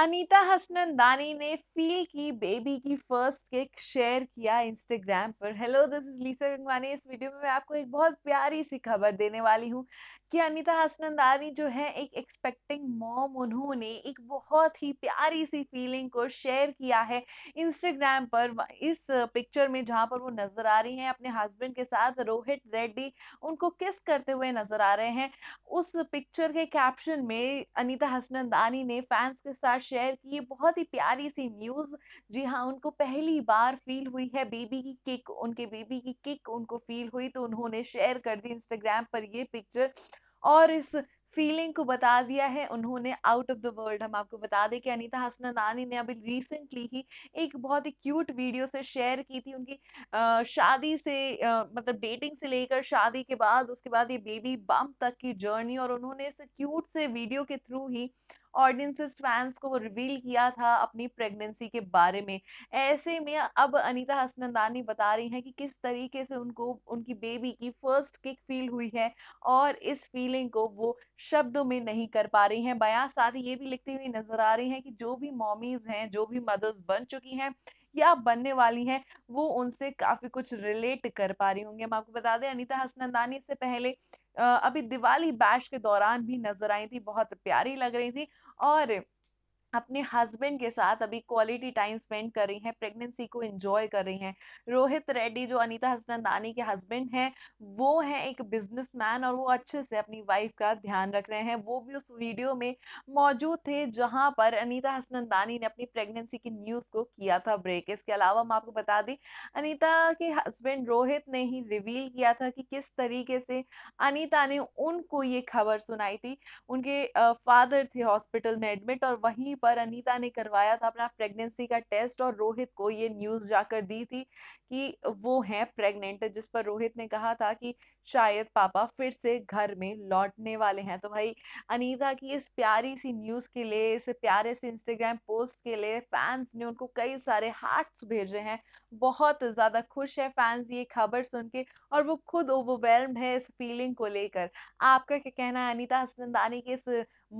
अनीता हसनन दानी ने फील की बेबी की फर्स्ट किक शेयर किया इंस्टाग्राम पर hello this is Lisa Gangwani इस वीडियो में मैं आपको एक बहुत प्यारी सी खबर देने वाली हूँ कि अनीता हसनन दानी जो है एक एक्सपेक्टिंग मॉम उन्होंने एक बहुत ही प्यारी सी फीलिंग को शेयर किया है इंस्टाग्राम पर इस पिक्चर में जहाँ पर वो नजर आ रही हैं अपने हस्बैंड के साथ रोहित रेड्डी उनको किस करते हुए नजर आ रहे हैं उस पिक्चर के कैप्शन में अनिता हसनंदानी ने फैंस के साथ शेयर की ये बहुत ही प्यारी सी न्यूज़ जी हाँ उनको पहली बार फील हुई है बेबी की किक उनके बेबी की किक उनको फील हुई तो उन्होंने शेयर कर दी इंस्टाग्राम पर ये पिक्चर और इस फीलिंग को बता दिया है उन्होंने आउट ऑफ द वर्ल्ड हम आपको बता दें कि अनीता हसना नानी ने अभी रिसेंटली ही एक बहुत ही क्यूट वीडियो से शेयर की थी उनकी शादी से मतलब डेटिंग से लेकर शादी के बाद उसके बाद ये बेबी बम तक की जर्नी और उन्होंने इस क्यूट से वीडियो के थ्रू ही ऑडियंसेस फैंस को रिवील किया था अपनी प्रेगनेंसी के बारे में ऐसे में अब अनीता हसनंदानी बता रही हैं कि किस तरीके से उनको उनकी बेबी की फर्स्ट किक फील हुई है और इस फीलिंग को वो शब्दों में नहीं कर पा रही हैं बयां साथ ही ये भी लिखती हुई नजर आ रही हैं कि जो भी मॉमीज हैं जो भी मदर्स बन चुकी हैं या बनने वाली हैं वो उनसे काफी कुछ रिलेट कर पा रही होंगी हम आपको बता दें अनिता हसनंदानी इससे पहले अभी दिवाली बैश के दौरान भी नजर आई थी बहुत प्यारी लग रही थी और अपने हस्बैंड के साथ अभी क्वालिटी टाइम स्पेंड कर रही हैं प्रेगनेंसी को एंजॉय कर रही हैं रोहित रेड्डी जो अनीता हसनंदानी के हस्बैंड हैं वो हैं एक बिजनेसमैन और वो अच्छे से अपनी वाइफ का ध्यान रख रहे हैं वो भी उस वीडियो में मौजूद थे जहां पर अनीता हसनंदानी ने अपनी प्रेगनेंसी की न्यूज़ को किया था ब्रेक इसके अलावा हम आपको बता दें अनिता के हस्बैंड रोहित ने ही रिवील किया था कि किस तरीके से अनिता ने उनको ये खबर सुनाई थी उनके फादर थे हॉस्पिटल में एडमिट और वहीं पर अनीता ने करवाया था अपना प्रेगनेंसी का टेस्ट और रोहित को ये न्यूज़ जाकर दी थी कि वो है प्रेग्नेंट जिस पर रोहित ने कहा था कि शायद पापा फिर से घर में लौटने वाले हैं तो भाई अनीता की इस प्यारी सी न्यूज़ के लिए इस प्यारे से इंस्टाग्राम पोस्ट के लिए फैंस ने उनको कई सारे हार्ट्स भेजे हैं बहुत ज़्यादा खुश है फैंस ये खबर सुन के और वो खुद ओवरवेलम्ड है इस फीलिंग को लेकर आपका क्या कहना है अनीता हसनंदानी के इस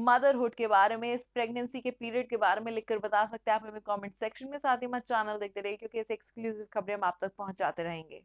मदरहुड के बारे में इस प्रेगनेंसी के पीरियड पीरियड के बारे में लिखकर बता सकते हैं आप हमें कमेंट सेक्शन में साथ ही हमारे चैनल देखते रहिए क्योंकि ऐसे एक्सक्लूसिव खबरें हम आप तक पहुंचाते रहेंगे